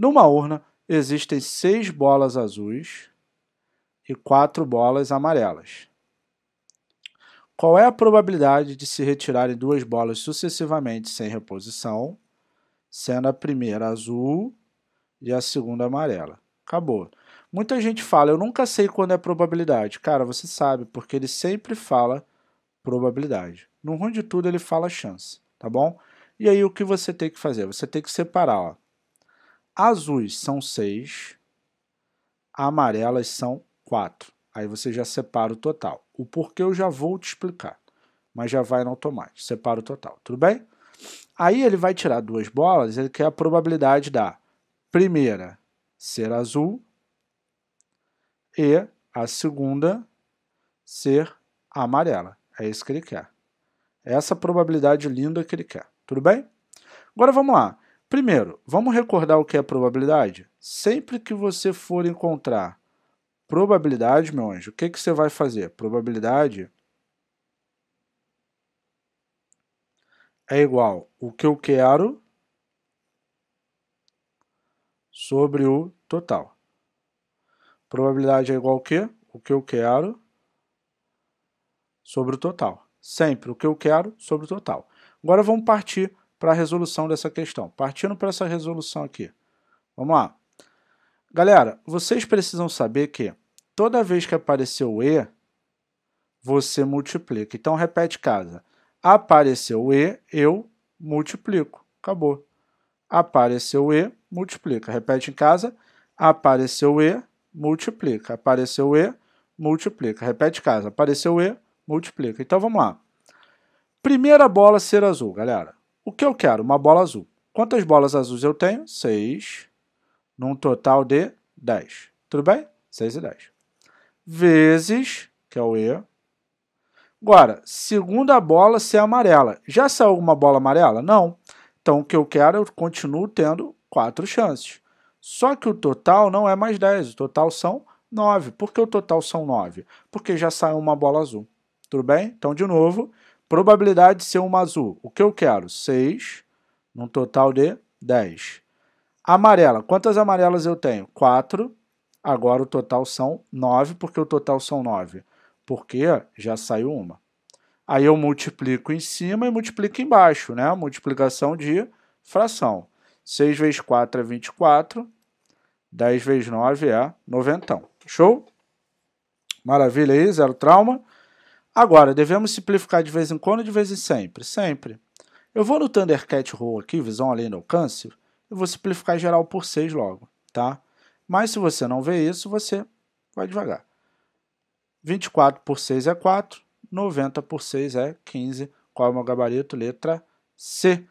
Numa urna existem seis bolas azuis e quatro bolas amarelas. Qual é a probabilidade de se retirarem duas bolas sucessivamente sem reposição, sendo a primeira azul e a segunda amarela? Acabou. Muita gente fala, eu nunca sei quando é probabilidade. Cara, você sabe, porque ele sempre fala probabilidade. No ruim de tudo, ele fala chance, tá bom? E aí, o que você tem que fazer? Você tem que separar, ó. Azuis são 6, amarelas são 4. Aí você já separa o total. O porquê eu já vou te explicar, mas já vai no automático. Separa o total, tudo bem? Aí ele vai tirar duas bolas, ele quer a probabilidade da primeira ser azul e a segunda ser amarela. É isso que ele quer. Essa probabilidade linda que ele quer. Tudo bem? Agora vamos lá. Primeiro, vamos recordar o que é probabilidade? Sempre que você for encontrar probabilidade, meu anjo, o que, que você vai fazer? Probabilidade é igual o que eu quero sobre o total. Probabilidade é igual o que? O que eu quero sobre o total. Sempre o que eu quero sobre o total. Agora vamos partir para a resolução dessa questão. Partindo para essa resolução aqui. Vamos lá. Galera, vocês precisam saber que toda vez que apareceu o E, você multiplica. Então, repete casa. Apareceu o E, eu multiplico. Acabou. Apareceu o E, multiplica. Repete em casa. Apareceu o E, multiplica. Apareceu o E, multiplica. Repete em casa. Apareceu o E, multiplica. Então, vamos lá. Primeira bola ser azul, galera. O que eu quero? Uma bola azul. Quantas bolas azuis eu tenho? 6, num total de 10. Tudo bem? 6 e 10. Vezes, que é o E. Agora, segunda bola ser é amarela. Já saiu uma bola amarela? Não. Então, o que eu quero, eu continuo tendo 4 chances. Só que o total não é mais 10, o total são 9. Por que o total são 9? Porque já saiu uma bola azul. Tudo bem? Então, de novo, Probabilidade de ser uma azul. O que eu quero? 6, num total de 10. Amarela. Quantas amarelas eu tenho? 4. Agora o total são 9. porque o total são 9? Porque já saiu uma. Aí eu multiplico em cima e multiplico embaixo, né? Multiplicação de fração. 6 vezes 4 é 24. 10 vezes 9 é 90. Show? Maravilha aí, zero trauma. Agora, devemos simplificar de vez em quando de vez em sempre? Sempre. Eu vou no Thundercat Roll aqui, visão além do alcance, eu vou simplificar geral por 6 logo, tá? Mas se você não vê isso, você vai devagar. 24 por 6 é 4, 90 por 6 é 15. Qual é o meu gabarito? Letra C.